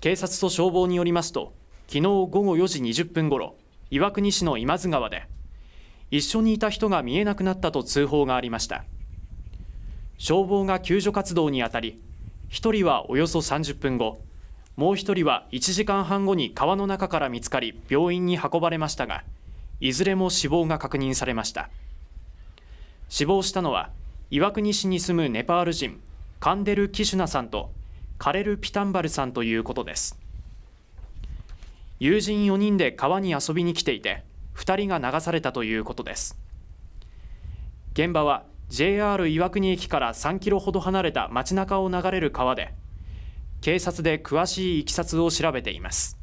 警察と消防によりますと昨日午後4時20分ごろ岩国市の今津川で一緒にいた人が見えなくなったと通報がありました消防が救助活動にあたり1人はおよそ30分後もう1人は1時間半後に川の中から見つかり病院に運ばれましたがいずれも死亡が確認されました死亡したのは岩国市に住むネパール人カンデル・キシュナさんとカレル・ピタンバルさんということです友人4人で川に遊びに来ていて2人が流されたということです現場は JR 岩国駅から3キロほど離れた街中を流れる川で警察で詳しい経緯を調べています